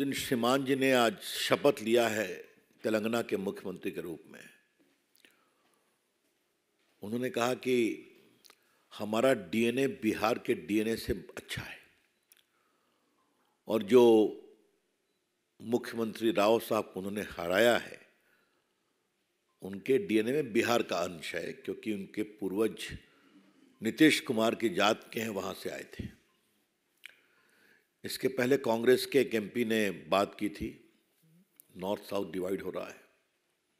जिन श्रीमान जी ने आज शपथ लिया है तेलंगाना के मुख्यमंत्री के रूप में उन्होंने कहा कि हमारा डीएनए बिहार के डीएनए से अच्छा है और जो मुख्यमंत्री राव साहब उन्होंने हराया है उनके डीएनए में बिहार का अंश है क्योंकि उनके पूर्वज नीतीश कुमार की जात के हैं वहाँ से आए थे इसके पहले कांग्रेस के एक एमपी ने बात की थी नॉर्थ साउथ डिवाइड हो रहा है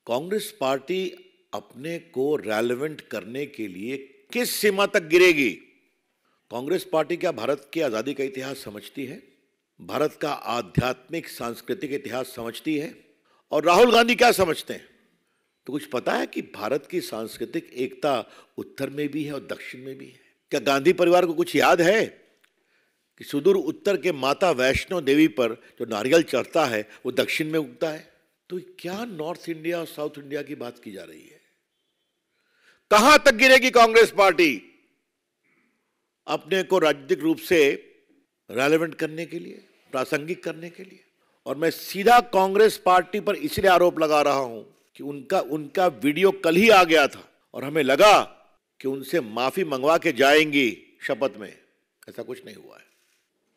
कांग्रेस पार्टी अपने को रेलेवेंट करने के लिए किस सीमा तक गिरेगी कांग्रेस पार्टी क्या भारत की आज़ादी का इतिहास समझती है भारत का आध्यात्मिक सांस्कृतिक इतिहास समझती है और राहुल गांधी क्या समझते हैं तो कुछ पता है कि भारत की सांस्कृतिक एकता उत्तर में भी है और दक्षिण में भी है क्या गांधी परिवार को कुछ याद है कि सुदूर उत्तर के माता वैष्णो देवी पर जो नारियल चढ़ता है वो दक्षिण में उगता है तो क्या नॉर्थ इंडिया और साउथ इंडिया की बात की जा रही है कहां तक गिरेगी कांग्रेस पार्टी अपने को राजनीतिक रूप से रेलेवेंट करने के लिए प्रासंगिक करने के लिए और मैं सीधा कांग्रेस पार्टी पर इसलिए आरोप लगा रहा हूं कि उनका उनका वीडियो कल ही आ गया था और हमें लगा कि उनसे माफी मंगवा के जाएंगी शपथ में ऐसा कुछ नहीं हुआ है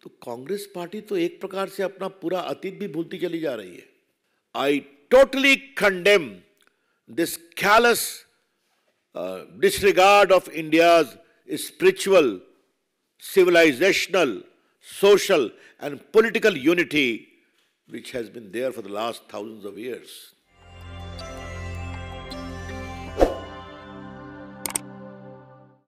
तो कांग्रेस पार्टी तो एक प्रकार से अपना पूरा अतीत भी भूलती चली जा रही है I totally condemn this callous disregard of India spiritual civilizational social and political unity which has been there for the last thousand of years